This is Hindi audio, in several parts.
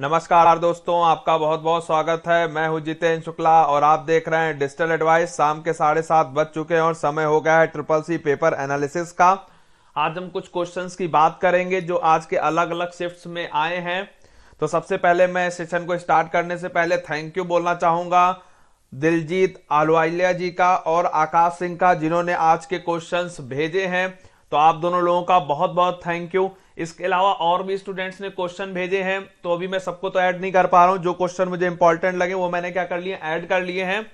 नमस्कार दोस्तों आपका बहुत बहुत स्वागत है मैं हूं जितेंद्र शुक्ला और आप देख रहे हैं डिजिटल एडवाइस शाम के साढ़े सात बज चुके हैं और समय हो गया है ट्रिपल सी पेपर एनालिसिस का आज हम कुछ क्वेश्चंस की बात करेंगे जो आज के अलग अलग शिफ्ट्स में आए हैं तो सबसे पहले मैं सेशन को स्टार्ट करने से पहले थैंक यू बोलना चाहूंगा दिलजीत आलवालिया जी का और आकाश सिंह का जिन्होंने आज के क्वेश्चंस भेजे हैं तो आप दोनों लोगों का बहुत बहुत थैंक यू इसके अलावा और भी स्टूडेंट्स ने क्वेश्चन भेजे हैं तो अभी मैं सबको तो ऐड नहीं कर पा रहा हूं जो क्वेश्चन मुझे इंपॉर्टेंट लगे वो मैंने क्या कर लिए ऐड कर लिए हैं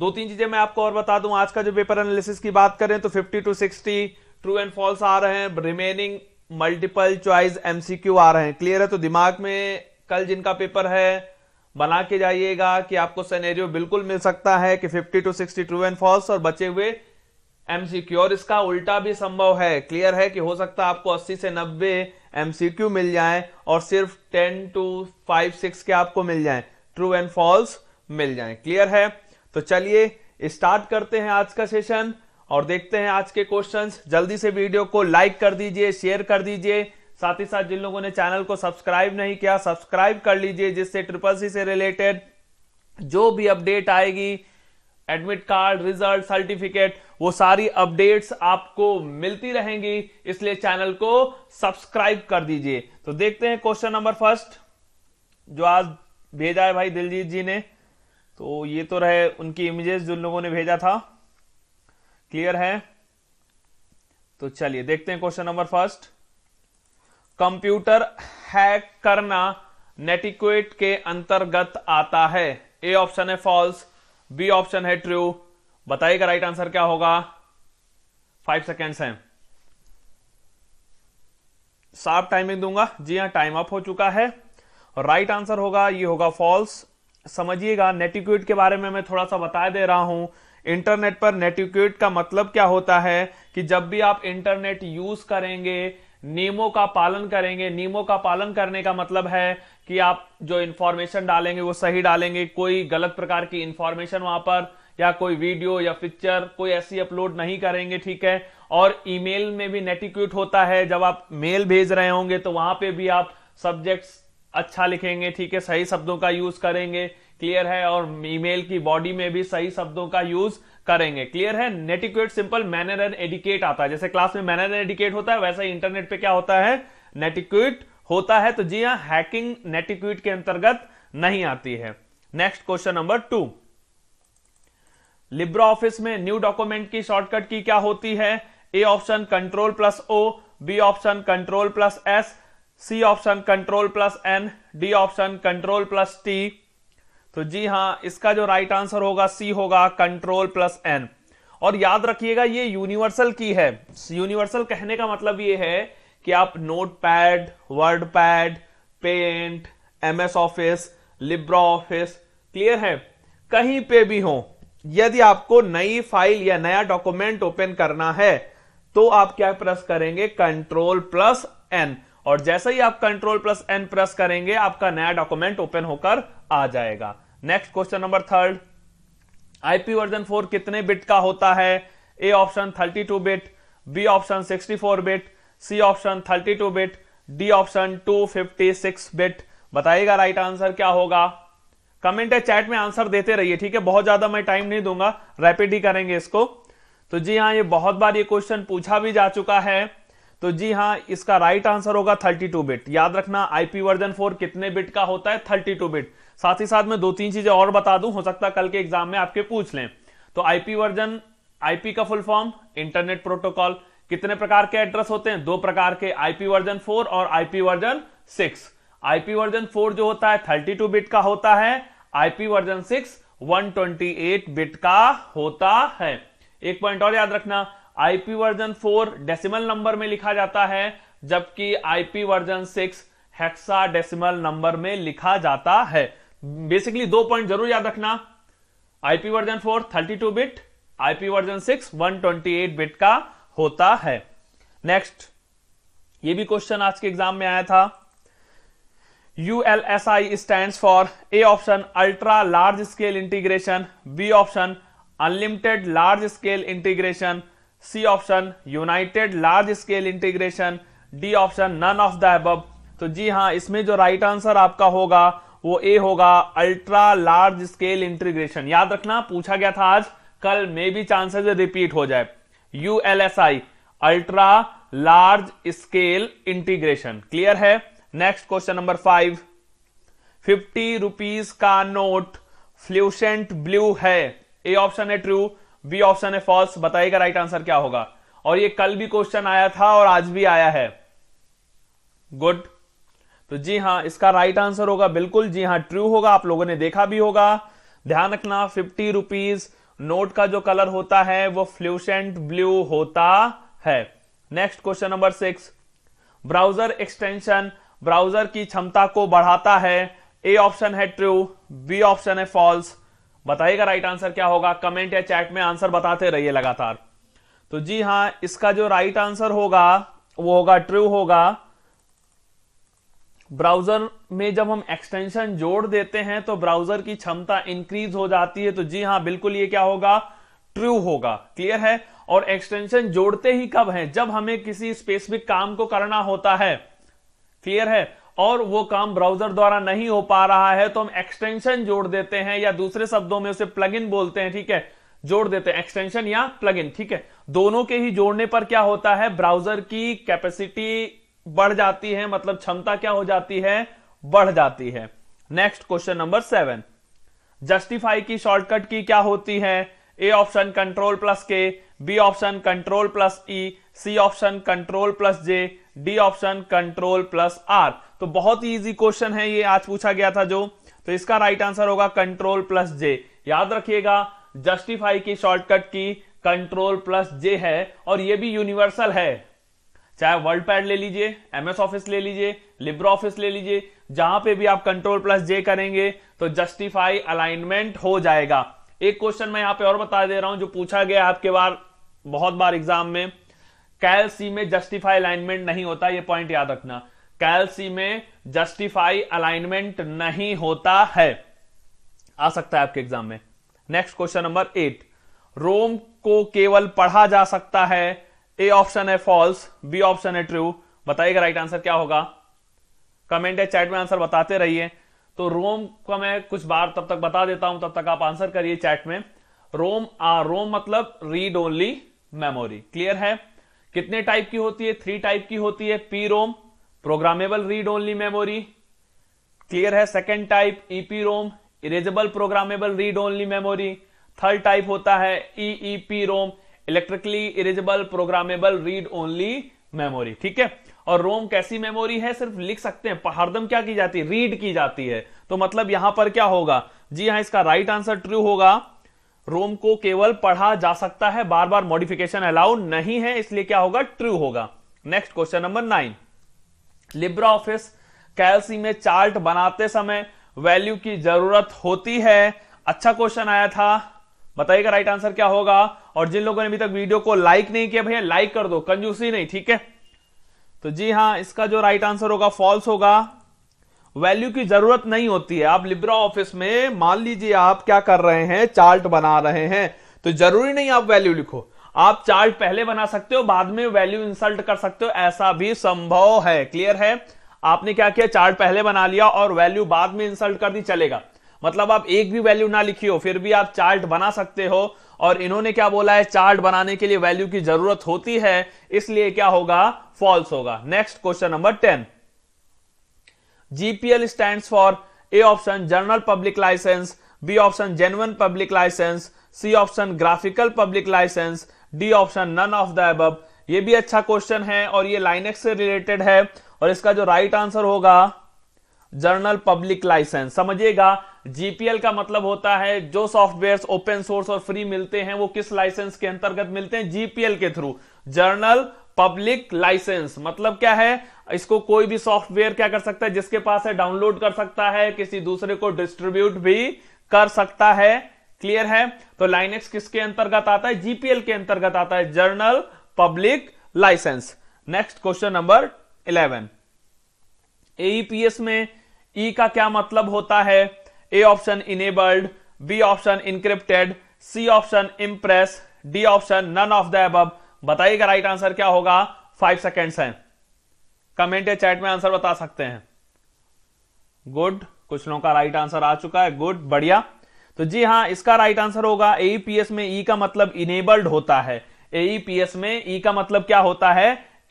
दो तीन चीजें मैं आपको और बता दूं आज का जो पेपर एनालिसिस की बात करें तो 50 टू 60 ट्रू एंड फॉल्स आ रहे हैं रिमेनिंग मल्टीपल चॉइस एमसीक्यू आ रहे हैं क्लियर है तो दिमाग में कल जिनका पेपर है बना के जाइएगा कि आपको सनेरियो बिल्कुल मिल सकता है कि fifty to sixty true and false और बचे हुए एमसीक्यू और इसका उल्टा भी संभव है क्लियर है कि हो सकता है आपको 80 से 90 एमसीक्यू मिल जाए और सिर्फ 10 टू 5 6 के आपको मिल जाए ट्रू एंड फॉल्स मिल जाए क्लियर है तो चलिए स्टार्ट करते हैं आज का सेशन और देखते हैं आज के क्वेश्चंस जल्दी से वीडियो को लाइक कर दीजिए शेयर कर दीजिए साथ ही साथ जिन लोगों ने चैनल को सब्सक्राइब नहीं किया सब्सक्राइब कर लीजिए जिससे ट्रिपल सी से रिलेटेड जो भी अपडेट आएगी एडमिट कार्ड रिजल्ट सर्टिफिकेट वो सारी अपडेट्स आपको मिलती रहेंगी इसलिए चैनल को सब्सक्राइब कर दीजिए तो देखते हैं क्वेश्चन नंबर फर्स्ट जो आज भेजा है भाई दिलजीत जी ने तो ये तो रहे उनकी इमेजेस जो लोगों ने भेजा था क्लियर है तो चलिए देखते हैं question number first computer hack करना नेटिक्वेट के अंतर्गत आता है ए ऑप्शन है फॉल्स बी ऑप्शन है ट्रू बताइएगा राइट आंसर क्या होगा फाइव सेकेंड्स हैं साफ टाइमिंग दूंगा जी हाँ टाइम अप हो चुका है राइट right आंसर होगा ये होगा फॉल्स समझिएगा नेटिक्यूट के बारे में मैं थोड़ा सा बता दे रहा हूं इंटरनेट पर नेटिक्यूट का मतलब क्या होता है कि जब भी आप इंटरनेट यूज करेंगे नियमों का पालन करेंगे नियमों का पालन करने का मतलब है कि आप जो इंफॉर्मेशन डालेंगे वो सही डालेंगे कोई गलत प्रकार की इंफॉर्मेशन वहां पर या कोई वीडियो या पिक्चर कोई ऐसी अपलोड नहीं करेंगे ठीक है और ईमेल में भी नेटिक्यूट होता है जब आप मेल भेज रहे होंगे तो वहां पे भी आप सब्जेक्ट्स अच्छा लिखेंगे ठीक है सही शब्दों का यूज करेंगे क्लियर है और ईमेल की बॉडी में भी सही शब्दों का यूज करेंगे क्लियर है netiquette simple manner and etiquette आता है जैसे क्लास में मैनर एंड एडिकेट होता है वैसे इंटरनेट पे क्या होता है नेटिक्यूट होता है तो जी हाँ हैकिंग नेटिक्यूट के अंतर्गत नहीं आती है next question number two Libre Office में न्यू डॉक्यूमेंट की शॉर्टकट की क्या होती है A option control plus O B option control plus S C option control plus N D option control plus T तो जी हाँ इसका जो राइट आंसर होगा सी होगा कंट्रोल प्लस एन और याद रखिएगा ये यूनिवर्सल की है यूनिवर्सल कहने का मतलब ये है कि आप notepad wordpad paint M S office Libre Office clear है कहीं पे भी हो यदि आपको नई फाइल या नया डॉक्यूमेंट ओपन करना है तो आप क्या प्रेस करेंगे कंट्रोल प्लस एन और जैसे ही आप कंट्रोल प्लस एन प्रेस करेंगे आपका नया डॉक्यूमेंट ओपन होकर आ जाएगा next question number third IP version four कितने बिट का होता है A option thirty two bit B option sixty four bit C option thirty two bit D option two fifty six bit बताइएगा राइट आंसर क्या होगा कमेंट है चैट में आंसर देते रहिए ठीक है बहुत ज्यादा मैं टाइम नहीं दूंगा रैपिड ही करेंगे इसको तो जी हाँ ये बहुत बार ये क्वेश्चन पूछा भी जा चुका है तो जी हाँ इसका राइट आंसर होगा थर्टी टू बिट याद रखना आईपी वर्जन फोर कितने बिट का होता है थर्टी टू बिट साथ ही साथ मैं दो तीन चीजें और बता दूं हो सकता है कल के एग्जाम में आपके पूछ लें तो आईपी वर्जन आईपी का फुल फॉर्म इंटरनेट प्रोटोकॉल कितने प्रकार के एड्रेस होते हैं दो प्रकार के आईपी वर्जन फोर और IP version six IP version four जो होता है थर्टी टू बिट का होता है आईपी वर्जन सिक्स 128 बिट का होता है एक पॉइंट और याद रखना IP version four decimal number में लिखा जाता है जबकि IP version six hexadecimal number में लिखा जाता है बेसिकली दो पॉइंट जरूर याद रखना IP version four thirty two bit IP version six one twenty eight bit का होता है नेक्स्ट ये भी क्वेश्चन आज के एग्जाम में आया था U L S I stand for A option ultra large scale integration B option unlimited large scale integration C option united large scale integration D option none of the above तो जी हां इसमें जो राइट right आंसर आपका होगा वो ए होगा अल्ट्रा लार्ज स्केल इंटीग्रेशन याद रखना पूछा गया था आज कल मे बी चांसेस रिपीट हो जाए U L S I ultra large scale integration clear है next question number five fifty rupees का नोट फ्लूशेंट ब्लू है ए ऑप्शन है ट्रू बी ऑप्शन है फॉल्स बताइएगा राइट आंसर क्या होगा और ये कल भी क्वेश्चन आया था और आज भी आया है गुड तो जी हां इसका राइट आंसर होगा बिल्कुल जी हाँ ट्रू होगा आप लोगों ने देखा भी होगा ध्यान रखना फिफ्टी रुपीज नोट का जो कलर होता है वो फ्लूशेंट ब्लू होता है next question number six browser extension browser की क्षमता को बढ़ाता है ए ऑप्शन है ट्रू बी ऑप्शन है फॉल्स बताइएगा राइट आंसर क्या होगा कमेंट या चैट में आंसर बताते रहिए लगातार तो जी हाँ इसका जो राइट आंसर होगा वो होगा ट्रू होगा ब्राउजर में जब हम एक्सटेंशन जोड़ देते हैं तो ब्राउजर की क्षमता इंक्रीज हो जाती है तो जी हाँ बिल्कुल ये क्या होगा ट्रू होगा क्लियर है और एक्सटेंशन जोड़ते ही कब है जब हमें किसी स्पेसिफिक काम को करना होता है क्लियर है और वो काम ब्राउजर द्वारा नहीं हो पा रहा है तो हम एक्सटेंशन जोड़ देते हैं या दूसरे शब्दों में उसे प्लग इन बोलते हैं ठीक है जोड़ देते हैं एक्सटेंशन या प्लग इन ठीक है दोनों के ही जोड़ने पर क्या होता है ब्राउजर की कैपेसिटी बढ़ जाती है मतलब क्षमता क्या हो जाती है बढ़ जाती है next question number seven justify की शॉर्टकट की क्या होती है A option control plus K B option control plus E C option control plus J D option control plus R तो बहुत ही इजी क्वेश्चन है ये आज पूछा गया था जो तो इसका राइट आंसर होगा कंट्रोल प्लस जे याद रखिएगा जस्टिफाई की शॉर्टकट की कंट्रोल प्लस जे है और ये भी यूनिवर्सल है चाहे वर्ल्ड पैड ले लीजिए एमएस ऑफिस ले लीजिए लिब्रो ऑफिस ले लीजिए जहां पे भी आप कंट्रोल प्लस जे करेंगे तो जस्टिफाई अलाइनमेंट हो जाएगा एक क्वेश्चन मैं यहां पे और बता दे रहा हूं जो पूछा गया आपके बार बहुत बार एग्जाम में कैल सी में जस्टिफाई अलाइनमेंट नहीं होता यह पॉइंट याद रखना कैल सी में जस्टिफाई अलाइनमेंट नहीं होता है आ सकता है आपके एग्जाम में next question number eight ROM को केवल पढ़ा जा सकता है ए ऑप्शन है फॉल्स बी ऑप्शन है ट्रू बताइएगा राइट आंसर क्या होगा कमेंट या चैट में आंसर बताते रहिए तो रोम का मैं कुछ बार तब तक बता देता हूं तब तक आप आंसर करिए चैट में रोम आ रोम मतलब रीड ओनली मेमोरी क्लियर है कितने टाइप की होती है थ्री टाइप की होती है P ROM programmable read only memory clear है second type E P ROM erasable programmable read only memory third type होता है E E P ROM electrically erasable programmable read only memory ठीक है और रोम कैसी मेमोरी है सिर्फ लिख सकते हैं हरदम क्या की जाती है रीड की जाती है तो मतलब यहां पर क्या होगा जी हाँ इसका राइट आंसर ट्रू होगा रोम को केवल पढ़ा जा सकता है बार बार मॉडिफिकेशन अलाउ नहीं है इसलिए क्या होगा ट्रू होगा next question number nine Libre Office Calc में चार्ट बनाते समय वैल्यू की जरूरत होती है अच्छा क्वेश्चन आया था बताइएगा राइट आंसर क्या होगा और जिन लोगों ने अभी तक वीडियो को लाइक नहीं किया भैया लाइक कर दो कंजूसी नहीं ठीक है तो जी हाँ इसका जो राइट आंसर होगा फॉल्स होगा वैल्यू की जरूरत नहीं होती है आप लिब्रा ऑफिस में मान लीजिए आप क्या कर रहे हैं चार्ट बना रहे हैं तो जरूरी नहीं आप वैल्यू लिखो आप चार्ट पहले बना सकते हो बाद में वैल्यू इंसल्ट कर सकते हो ऐसा भी संभव है क्लियर है आपने क्या किया चार्ट पहले बना लिया और वैल्यू बाद में इंसल्ट कर दी चलेगा मतलब आप एक भी वैल्यू ना लिखी हो फिर भी आप चार्ट बना सकते हो और इन्होंने क्या बोला है चार्ट बनाने के लिए वैल्यू की जरूरत होती है इसलिए क्या होगा फॉल्स होगा next question number ten GPL stand for A option general public licence B option genuine public licence C option graphical public licence D option none of the above. ये भी अच्छा क्वेश्चन है और ये लाइनेक्स से रिलेटेड है और इसका जो राइट right आंसर होगा जर्नल पब्लिक लाइसेंस समझिएगा जीपीएल का मतलब होता है जो सॉफ्टवेयर ओपन सोर्स और फ्री मिलते हैं वो किस लाइसेंस के अंतर्गत मिलते हैं जीपीएल के थ्रू जर्नल पब्लिक लाइसेंस मतलब क्या है इसको कोई भी सॉफ्टवेयर क्या कर सकता है जिसके पास है डाउनलोड कर सकता है किसी दूसरे को डिस्ट्रीब्यूट भी कर सकता है क्लियर है तो लाइनेक्स किसके अंतर्गत आता है जीपीएल के अंतर्गत आता है general public licence next question number eleven AEPS में ई e का क्या मतलब होता है A option enabled B option encrypted C option impress D option none of the above बताइएगा राइट आंसर क्या होगा फाइव सेकेंड्स हैं कमेंट या चैट में आंसर बता सकते हैं गुड कुछ लोगों का राइट आंसर आ चुका है गुड बढ़िया तो जी हाँ इसका राइट आंसर होगा एईपीएस e में ई e का मतलब इनेबल्ड होता है एईपीएस e में ई e का मतलब क्या होता है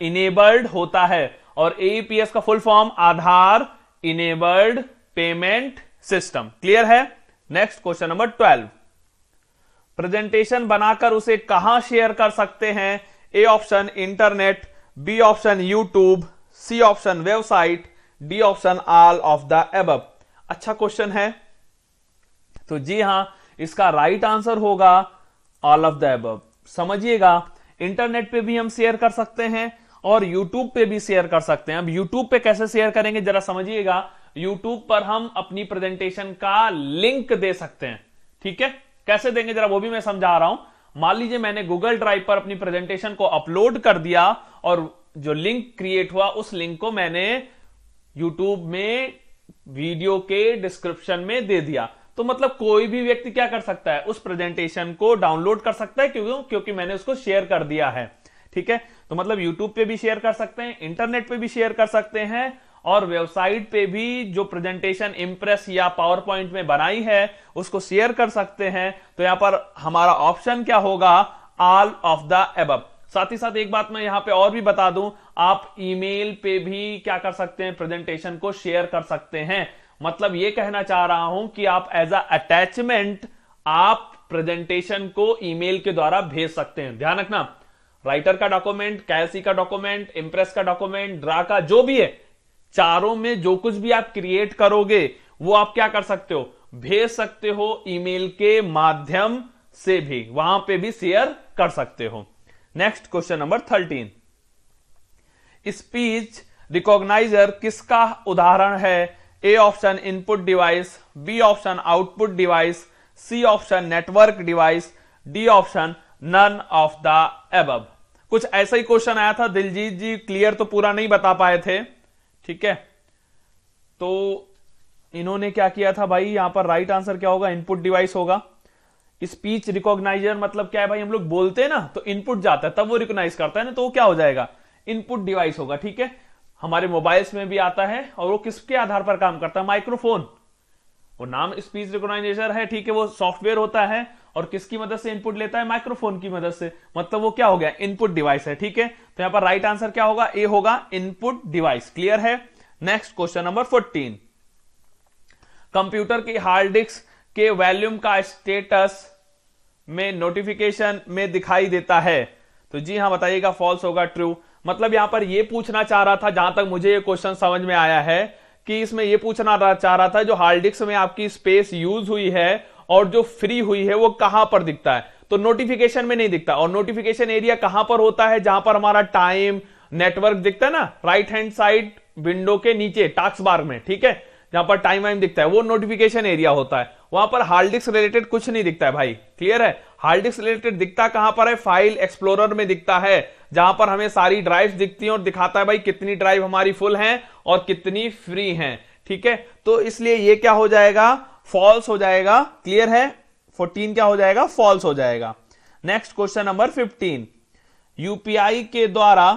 इनेबल्ड होता है और एईपीएस e का full form Aadhaar enabled payment system clear है next question number twelve presentation बनाकर उसे कहां शेयर कर सकते हैं A option internet B option YouTube C option website D option all of the above अच्छा क्वेश्चन है तो जी हां इसका राइट आंसर होगा ऑल ऑफ द एब समझिएगा इंटरनेट पे भी हम शेयर कर सकते हैं और यूट्यूब पे भी शेयर कर सकते हैं अब यूट्यूब पे कैसे शेयर करेंगे जरा समझिएगा YouTube पर हम अपनी प्रेजेंटेशन का लिंक दे सकते हैं ठीक है कैसे देंगे जरा वो भी मैं समझा रहा हूं मान लीजिए मैंने गूगल ड्राइव पर अपनी प्रेजेंटेशन को अपलोड कर दिया और जो लिंक क्रिएट हुआ उस लिंक को मैंने यूट्यूब में वीडियो के डिस्क्रिप्शन में दे दिया तो मतलब कोई भी व्यक्ति क्या कर सकता है उस प्रेजेंटेशन को डाउनलोड कर सकता है क्योंकि क्योंकि मैंने उसको शेयर कर दिया है ठीक है तो मतलब यूट्यूब पे भी शेयर कर सकते हैं इंटरनेट पे भी शेयर कर सकते हैं और वेबसाइट पे भी जो प्रेजेंटेशन इंप्रेस या पावर पॉइंट में बनाई है उसको शेयर कर सकते हैं तो यहां पर हमारा ऑप्शन क्या होगा ऑल ऑफ द एबब साथ ही साथ एक बात मैं यहां पे और भी बता दूं आप ईमेल पे भी क्या कर सकते हैं प्रेजेंटेशन को शेयर कर सकते हैं मतलब ये कहना चाह रहा हूं कि आप एज अ अटैचमेंट आप प्रेजेंटेशन को ईमेल के द्वारा भेज सकते हैं ध्यान रखना राइटर का डॉक्यूमेंट कैलसी का डॉक्यूमेंट इंप्रेस का डॉक्यूमेंट ड्रा का जो भी है चारों में जो कुछ भी आप क्रिएट करोगे वो आप क्या कर सकते हो भेज सकते हो ईमेल के माध्यम से भी वहां पे भी शेयर कर सकते हो next question number thirteen speech recogniser किसका उदाहरण है A option input device B option output device C option network device D option none of the above कुछ ऐसा ही क्वेश्चन आया था दिलजीत जी क्लियर तो पूरा नहीं बता पाए थे ठीक है तो इन्होंने क्या किया था भाई यहां पर राइट आंसर क्या होगा इनपुट डिवाइस होगा स्पीच रिकॉग्नाइजर मतलब क्या है भाई हम लोग बोलते हैं ना तो इनपुट जाता है तब वो रिकॉग्नाइज करता है ना तो वो क्या हो जाएगा इनपुट डिवाइस होगा ठीक है हमारे मोबाइल्स में भी आता है और वो किसके आधार पर काम करता है माइक्रोफोन वो नाम स्पीच रिकॉग्नाइजेशन है ठीक है वो सॉफ्टवेयर होता है और किसकी मदद से इनपुट लेता है माइक्रोफोन की मदद से मतलब वो क्या हो गया इनपुट डिवाइस है ठीक है तो यहां पर राइट आंसर क्या होगा ए होगा इनपुट डिवाइस क्लियर है next question number fourteen computer की हार्ड डिस्क के वॉल्यूम का स्टेटस में नोटिफिकेशन में दिखाई देता है तो जी हाँ बताइएगा फॉल्स होगा ट्रू मतलब यहां पर यह पूछना चाह रहा था जहां तक मुझे ये क्वेश्चन समझ में आया है कि इसमें यह पूछना चाह रहा था जो हार्ड डिस्क में आपकी स्पेस यूज हुई है और जो फ्री हुई है वो कहां पर दिखता है तो नोटिफिकेशन में नहीं दिखता और नोटिफिकेशन एरिया कहां पर होता है जहां पर हमारा टाइम नेटवर्क दिखता है ना राइट हैंड साइड विंडो के नीचे टास्क बार में ठीक है जहां पर टाइम वाइम दिखता है वो नोटिफिकेशन एरिया होता है वहां पर हार्ड डिस्क रिलेटेड कुछ नहीं दिखता है भाई क्लियर है हार्ड डिस्क रिलेटेड दिखता कहां पर है फाइल एक्सप्लोरर में दिखता है जहां पर हमें सारी ड्राइव दिखती है और दिखाता है भाई कितनी ड्राइव हमारी फुल है और कितनी फ्री है ठीक है तो इसलिए ये क्या हो जाएगा फॉल्स हो जाएगा क्लियर है 14 क्या हो जाएगा फॉल्स हो जाएगा नेक्स्ट क्वेश्चन नंबर 15 यूपीआई के द्वारा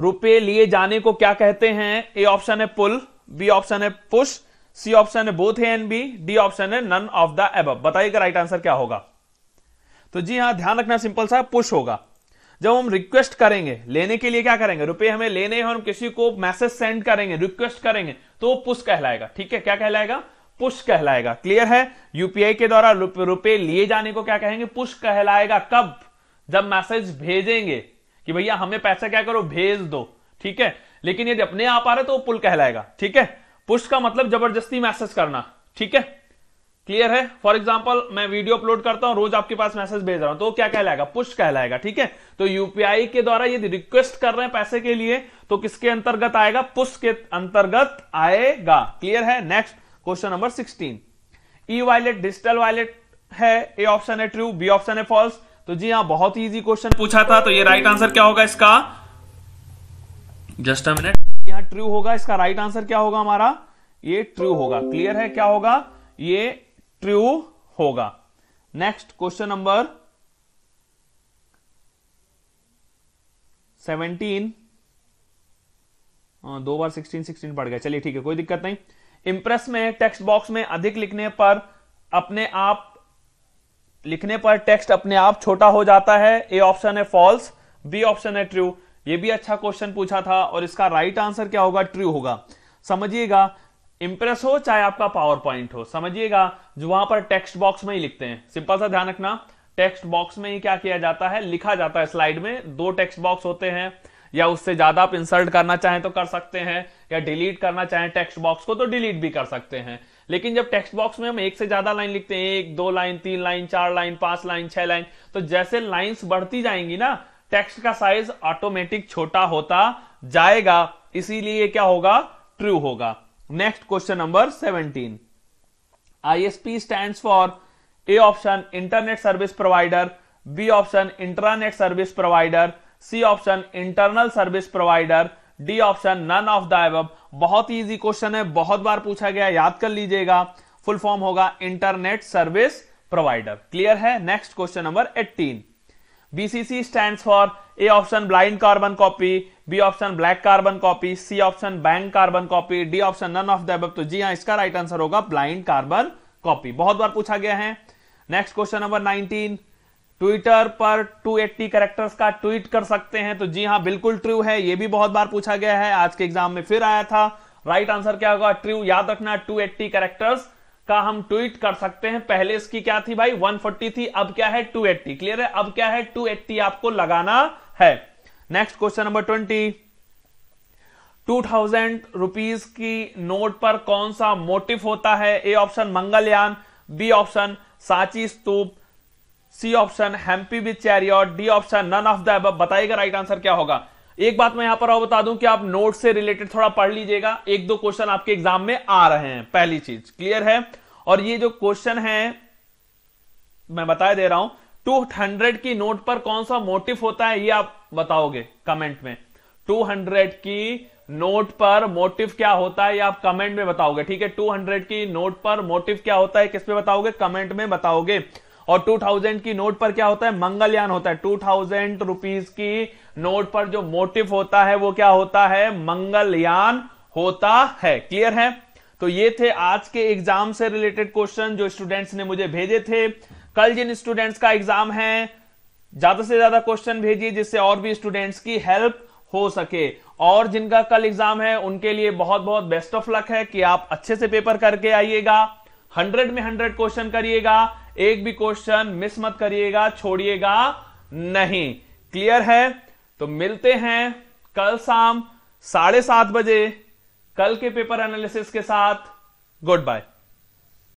रुपए लिए जाने को क्या कहते हैं ए ऑप्शन है पुल बी ऑप्शन है पुश सी ऑप्शन है बोथ है एन बी डी ऑप्शन है नन ऑफ द एब बताइए राइट आंसर क्या होगा तो जी हाँ ध्यान रखना सिंपल सा पुश होगा जब हम रिक्वेस्ट करेंगे लेने के लिए क्या करेंगे रुपए हमें लेने हैं हम किसी को मैसेज सेंड करेंगे रिक्वेस्ट करेंगे तो वो पुश कहलाएगा ठीक है क्या कहलाएगा पुश कहलाएगा क्लियर है यूपीआई के द्वारा रुपए लिए जाने को क्या कहेंगे पुश कहलाएगा कब जब मैसेज भेजेंगे कि भैया हमें पैसा क्या करो भेज दो ठीक है लेकिन यदि अपने आप आ रहे तो वो पुल कहलाएगा ठीक है पुश का मतलब जबरदस्ती मैसेज करना ठीक है क्लियर है फॉर एग्जाम्पल मैं वीडियो अपलोड करता हूं रोज आपके पास मैसेज भेज रहा हूं तो वो क्या कहलाएगा पुश कहलाएगा ठीक है तो यूपीआई के द्वारा यदि रिक्वेस्ट कर रहे हैं पैसे के लिए तो किसके अंतर्गत आएगा पुश के अंतर्गत आएगा क्लियर है next question number sixteen E wallet digital wallet है ए ऑप्शन है ट्रू बी ऑप्शन है फॉल्स तो जी हाँ बहुत इजी क्वेश्चन पूछा था तो ये राइट आंसर क्या होगा इसका जस्ट अ मिनट यहां ट्रू होगा इसका राइट right आंसर क्या होगा हमारा ये ट्रू होगा क्लियर है क्या होगा ये ट्रू होगा नेक्स्ट क्वेश्चन नंबर सेवनटीन दो बार सिक्सटीन सिक्सटीन पढ़ गया चलिए ठीक है कोई दिक्कत नहीं इंप्रेस में टेक्स्ट बॉक्स में अधिक लिखने पर अपने आप लिखने पर टेक्स्ट अपने आप छोटा हो जाता है ए ऑप्शन है फॉल्स बी ऑप्शन है ट्रू ये भी अच्छा क्वेश्चन पूछा था और इसका राइट आंसर क्या होगा ट्रू होगा समझिएगा इंप्रेस हो चाहे आपका पावर पॉइंट हो समझिएगा जो वहां पर टेक्स्ट बॉक्स में ही लिखते हैं सिंपल सा ध्यान रखना टेक्स्ट बॉक्स में ही क्या किया जाता है लिखा जाता है स्लाइड में दो टेक्स्ट बॉक्स होते हैं या उससे ज्यादा आप इंसर्ट करना चाहें तो कर सकते हैं या डिलीट करना चाहें टेक्स्ट बॉक्स को तो डिलीट भी कर सकते हैं लेकिन जब टेक्स्ट बॉक्स में हम एक से ज्यादा लाइन लिखते हैं एक दो लाइन तीन लाइन चार लाइन पांच लाइन छह लाइन तो जैसे लाइन्स बढ़ती जाएंगी ना टेक्स्ट का साइज ऑटोमेटिक छोटा होता जाएगा इसीलिए क्या होगा ट्रू होगा next question number seventeen ISP stand for A option internet service provider B option internet service provider C option internal service provider D option none of the above बहुत ही इजी क्वेश्चन है बहुत बार पूछा गया याद कर लीजिएगा फुल फॉर्म होगा इंटरनेट सर्विस प्रोवाइडर क्लियर है next question number eighteen BCC stand for A option blind carbon copy B option black carbon copy C option bank carbon copy D option none of the तो जी हाँ इसका राइट आंसर होगा ब्लाइंड कार्बन कॉपी बहुत बार पूछा गया है नेक्स्ट क्वेश्चन नंबर 19 ट्विटर पर 280 कैरेक्टर्स का ट्वीट कर सकते हैं तो जी हाँ बिल्कुल ट्रू है ये भी बहुत बार पूछा गया है आज के एग्जाम में फिर आया था राइट right आंसर क्या होगा ट्रू याद रखना 280 कैरेक्टर्स का हम ट्वीट कर सकते हैं पहले इसकी क्या थी भाई 140 थी अब क्या है 280 क्लियर है अब क्या है 280 आपको लगाना है नेक्स्ट क्वेश्चन नंबर 20 2000 रुपीस की नोट पर कौन सा मोटिव होता है A option Mangalyaan B option Sanchi Stupa C option Hampi with chariot D option none of the बताइएगा राइट आंसर क्या होगा एक बात मैं यहां पर और बता दूं कि आप नोट से रिलेटेड थोड़ा पढ़ लीजिएगा एक दो क्वेश्चन आपके एग्जाम में आ रहे हैं पहली चीज क्लियर है और ये जो क्वेश्चन है मैं बताया दे रहा हूं टू हंड्रेड की नोट पर कौन सा मोटिव होता है ये आप बताओगे कमेंट में टू हंड्रेड की नोट पर मोटिव क्या होता है ये आप कमेंट में बताओगे ठीक है टू हंड्रेड की नोट पर मोटिव क्या होता है किसमें बताओगे कमेंट में बताओगे और टू थाउजेंड की नोट पर क्या होता है मंगलयान होता है टू थाउजेंड रुपीज की नोट पर जो मोटिव होता है वो क्या होता है मंगलयान होता है क्लियर है तो ये थे आज के एग्जाम से रिलेटेड क्वेश्चन जो स्टूडेंट्स ने मुझे भेजे थे कल जिन स्टूडेंट्स का एग्जाम है ज्यादा से ज्यादा क्वेश्चन भेजिए जिससे और भी स्टूडेंट्स की हेल्प हो सके और जिनका कल एग्जाम है उनके लिए बहुत बहुत बेस्ट ऑफ लक है कि आप अच्छे से पेपर करके आइएगा हंड्रेड में हंड्रेड क्वेश्चन करिएगा एक भी क्वेश्चन मिस मत करिएगा छोड़िएगा नहीं क्लियर है तो मिलते हैं कल शाम साढ़े सात बजे कल के पेपर एनालिसिस के साथ गुड बाय